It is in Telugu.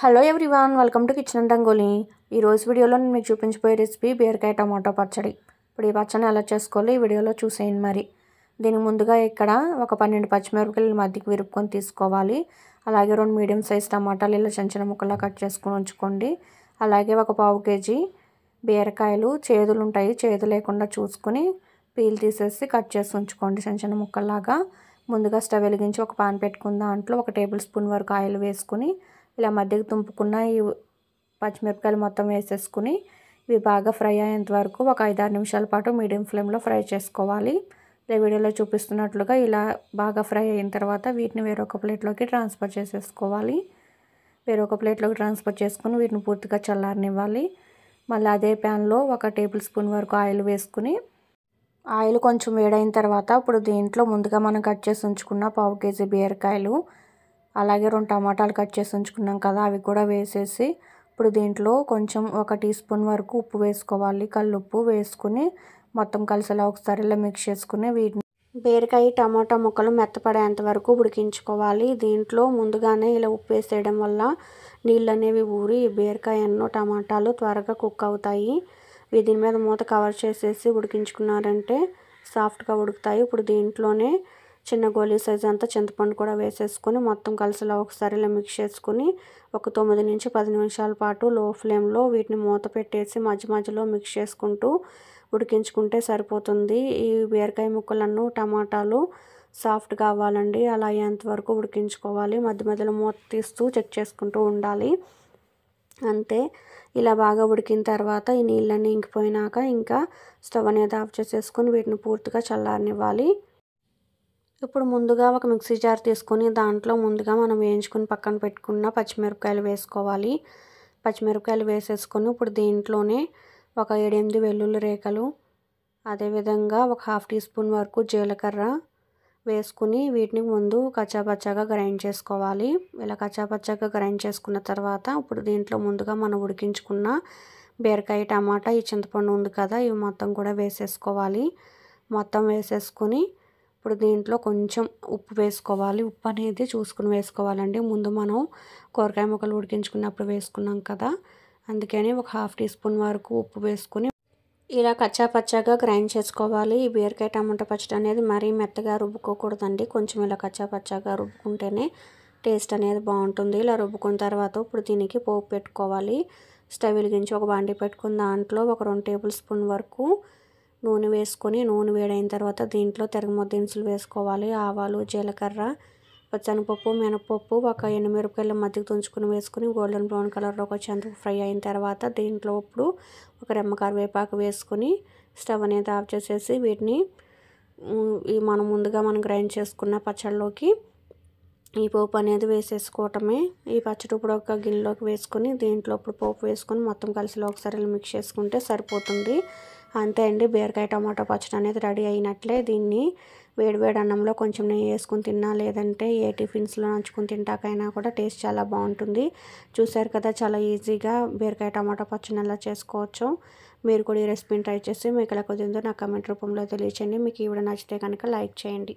hello everyone welcome to kitchen and Rangoli ఈరోజు వీడియోలో నేను మీకు చూపించబోయే రెసిపీ బీరకాయ టమాటో పచ్చడి ఇప్పుడు ఈ పచ్చడిని ఎలా చేసుకోవాలో ఈ వీడియోలో చూసేయండి మరి దీనికి ముందుగా ఇక్కడ ఒక పన్నెండు పచ్చిమిరపకాయలు మధ్యకి విరుపుకొని తీసుకోవాలి అలాగే రెండు మీడియం సైజ్ టమాటాలు ఇలా చిన్న చిన్న ముక్కలా కట్ చేసుకొని ఉంచుకోండి అలాగే ఒక పావు కేజీ బీరకాయలు చేదులు ఉంటాయి చేదు లేకుండా చూసుకుని పీల్ తీసేసి కట్ చేసి ఉంచుకోండి చిన్న చిన్న ముక్కల్లాగా ముందుగా స్టవ్ వెలిగించి ఒక పాన్ పెట్టుకుని దాంట్లో ఒక టేబుల్ స్పూన్ వరకు ఆయిల్ వేసుకుని ఇలా మధ్యకి తుంపుకున్న ఈ పచ్చిమిరపకాయలు మొత్తం వేసేసుకుని ఇవి బాగా ఫ్రై అయ్యేంత వరకు ఒక ఐదారు నిమిషాల పాటు మీడియం ఫ్లేమ్లో ఫ్రై చేసుకోవాలి వీడియోలో చూపిస్తున్నట్లుగా ఇలా బాగా ఫ్రై అయిన తర్వాత వీటిని వేరొక ప్లేట్లోకి ట్రాన్స్ఫర్ చేసేసుకోవాలి వేరొక ప్లేట్లోకి ట్రాన్స్ఫర్ చేసుకుని వీటిని పూర్తిగా చల్లారనివ్వాలి మళ్ళీ అదే ప్యాన్లో ఒక టేబుల్ స్పూన్ వరకు ఆయిల్ వేసుకుని ఆయిల్ కొంచెం వేడైన తర్వాత ఇప్పుడు దీంట్లో ముందుగా మనం కట్ చేసి ఉంచుకున్న పావు కేజీ బీరకాయలు అలాగే రెండు టమాటాలు కట్ చేసి ఉంచుకున్నాం కదా అవి కూడా వేసేసి ఇప్పుడు దీంట్లో కొంచెం ఒక టీ స్పూన్ వరకు ఉప్పు వేసుకోవాలి కళ్ళుప్పు వేసుకుని మొత్తం కలిసేలా ఒకసారి ఇలా మిక్స్ చేసుకుని వీటిని బీరకాయ టమాటా ముక్కలు మెత్తపడేంత వరకు ఉడికించుకోవాలి దీంట్లో ముందుగానే ఇలా ఉప్పు వేసేయడం వల్ల నీళ్ళు అనేవి ఊరి బీరకాయ ఎన్నో టమాటాలు త్వరగా కుక్ అవుతాయి దీని మీద మూత కవర్ చేసేసి ఉడికించుకున్నారంటే సాఫ్ట్గా ఉడుకుతాయి ఇప్పుడు దీంట్లోనే చిన్న గోళీ సైజ్ అంతా చింతపండు కూడా వేసేసుకొని మొత్తం కలిసిలా ఒకసారి ఇలా మిక్స్ చేసుకుని ఒక తొమ్మిది నుంచి పది నిమిషాల పాటు లో ఫ్లేమ్లో వీటిని మూత పెట్టేసి మధ్య మధ్యలో మిక్స్ చేసుకుంటూ ఉడికించుకుంటే సరిపోతుంది ఈ బీరకాయ ముక్కలను టమాటాలు సాఫ్ట్ కావాలండి అలా అయ్యేంతవరకు ఉడికించుకోవాలి మధ్య మధ్యలో మూత తీస్తూ చెక్ చేసుకుంటూ ఉండాలి అంతే ఇలా బాగా ఉడికిన తర్వాత ఈ నీళ్ళన్నీ ఇంకిపోయినాక ఇంకా స్టవ్ అనేది ఆఫ్ చేసేసుకొని వీటిని పూర్తిగా చల్లారనివ్వాలి ఇప్పుడు ముందుగా ఒక మిక్సీ జార్ తీసుకొని దాంట్లో ముందుగా మనం వేయించుకొని పక్కన పెట్టుకున్న పచ్చిమిరపకాయలు వేసుకోవాలి పచ్చిమిరపకాయలు వేసేసుకొని ఇప్పుడు దీంట్లోనే ఒక ఏడెనిమిది వెల్లుల్లి రేఖలు అదేవిధంగా ఒక హాఫ్ టీ స్పూన్ వరకు జీలకర్ర వేసుకుని వీటిని ముందు కచ్చాపచ్చాగా గ్రైండ్ చేసుకోవాలి ఇలా కచ్చాపచ్చాగా గ్రైండ్ చేసుకున్న తర్వాత ఇప్పుడు దీంట్లో ముందుగా మనం ఉడికించుకున్న బీరకాయ టమాటా ఈ చింతపండు ఉంది కదా ఇవి మొత్తం కూడా వేసేసుకోవాలి మొత్తం వేసేసుకొని ఇప్పుడు దీంట్లో కొంచెం ఉప్పు వేసుకోవాలి ఉప్పు అనేది చూసుకుని వేసుకోవాలండి ముందు మనం కూరగాయ ముక్కలు ఉడికించుకున్నప్పుడు వేసుకున్నాం కదా అందుకని ఒక హాఫ్ టీ స్పూన్ వరకు ఉప్పు వేసుకుని ఇలా కచ్చా పచ్చాగా గ్రైండ్ చేసుకోవాలి ఈ బీరకాయ టమాటా పచ్చడి అనేది మరీ మెత్తగా రుబ్బుకోకూడదండి కొంచెం ఇలా కచ్చా పచ్చాగా రుబ్బుకుంటేనే టేస్ట్ అనేది బాగుంటుంది ఇలా రుబ్బుకున్న తర్వాత ఇప్పుడు దీనికి పోపు పెట్టుకోవాలి స్టవ్ వెలిగించి ఒక బాండి పెట్టుకున్న దాంట్లో ఒక రెండు టేబుల్ స్పూన్ వరకు నూనె వేసుకొని నూనె వేడైన తర్వాత దీంట్లో తెరగమొద్ద దినుసులు వేసుకోవాలి ఆవాలు జీలకర్ర పచ్చనిపప్పు మినపప్పు ఒక ఎండుమిరపకాయలు మధ్యకు తుంచుకుని వేసుకుని గోల్డెన్ బ్రౌన్ ఒక వచ్చేంత ఫ్రై అయిన తర్వాత దీంట్లో ఇప్పుడు ఒక రెమ్మ కరివేపాకు వేసుకొని స్టవ్ అనేది ఆఫ్ చేసేసి వీటిని మనం ముందుగా మనం గ్రైండ్ చేసుకున్న పచ్చళ్ళలోకి ఈ పోపు అనేది వేసేసుకోవటమే ఈ పచ్చడి ఇప్పుడు ఒక గిన్నెలోకి వేసుకొని దీంట్లో ఇప్పుడు పోపు వేసుకొని మొత్తం కలిసి ఒకసారి మిక్స్ చేసుకుంటే సరిపోతుంది అంతే అండి బీరకాయ టమాటో పచ్చడి అనేది రెడీ అయినట్లే దీన్ని వేడివేడి అన్నంలో కొంచెం నెయ్యి వేసుకుని తిన్నా లేదంటే ఏ టిఫిన్స్లో నంచుకుని తింటాకైనా కూడా టేస్ట్ చాలా బాగుంటుంది చూసారు కదా చాలా ఈజీగా బీరకాయ టమాటో పచ్చడి ఎలా చేసుకోవచ్చు మీరు కూడా ఈ రెసిపీని ట్రై చేసి మీకు ఎలా కుదిరిందో నా కమెంట్ రూపంలో తెలియచేయండి మీకు ఇవి నచ్చితే కనుక లైక్ చేయండి